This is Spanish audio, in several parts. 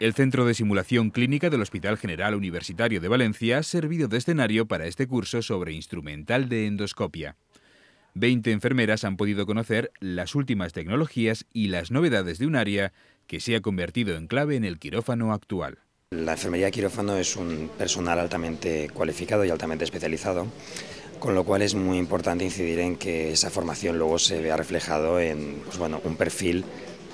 El Centro de Simulación Clínica del Hospital General Universitario de Valencia ha servido de escenario para este curso sobre instrumental de endoscopia. Veinte enfermeras han podido conocer las últimas tecnologías y las novedades de un área que se ha convertido en clave en el quirófano actual. La enfermería quirófano es un personal altamente cualificado y altamente especializado, con lo cual es muy importante incidir en que esa formación luego se vea reflejado en pues bueno, un perfil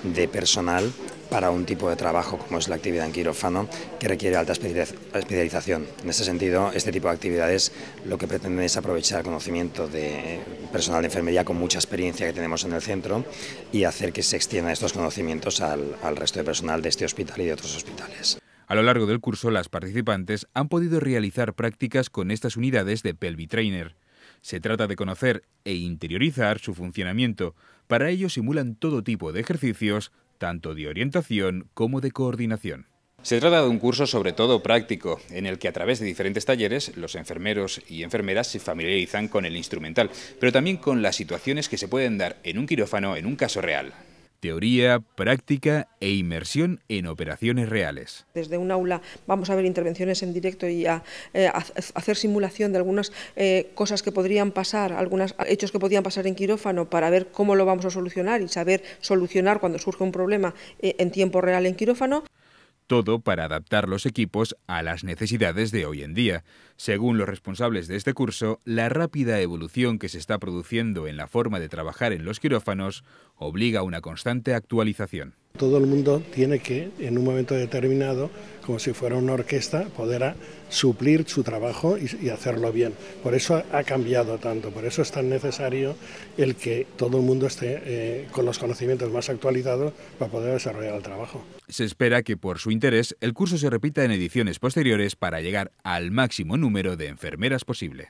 de personal para un tipo de trabajo como es la actividad en quirófano que requiere alta especialización. En ese sentido, este tipo de actividades lo que pretenden es aprovechar el conocimiento de personal de enfermería con mucha experiencia que tenemos en el centro y hacer que se extienda estos conocimientos al, al resto de personal de este hospital y de otros hospitales. A lo largo del curso, las participantes han podido realizar prácticas con estas unidades de Pelvitrainer. Se trata de conocer e interiorizar su funcionamiento. Para ello simulan todo tipo de ejercicios, tanto de orientación como de coordinación. Se trata de un curso sobre todo práctico, en el que a través de diferentes talleres los enfermeros y enfermeras se familiarizan con el instrumental, pero también con las situaciones que se pueden dar en un quirófano en un caso real. Teoría, práctica e inmersión en operaciones reales. Desde un aula vamos a ver intervenciones en directo y a, eh, hacer simulación de algunas eh, cosas que podrían pasar, algunos hechos que podrían pasar en quirófano para ver cómo lo vamos a solucionar y saber solucionar cuando surge un problema eh, en tiempo real en quirófano todo para adaptar los equipos a las necesidades de hoy en día. Según los responsables de este curso, la rápida evolución que se está produciendo en la forma de trabajar en los quirófanos obliga a una constante actualización. Todo el mundo tiene que, en un momento determinado, como si fuera una orquesta, poder suplir su trabajo y, hacerlo bien. Por eso ha cambiado tanto, por eso es tan necesario el que todo el mundo esté eh, con los conocimientos más actualizados para poder desarrollar el trabajo. Se espera que por su interés el curso se repita en ediciones posteriores para llegar al máximo número de enfermeras posible.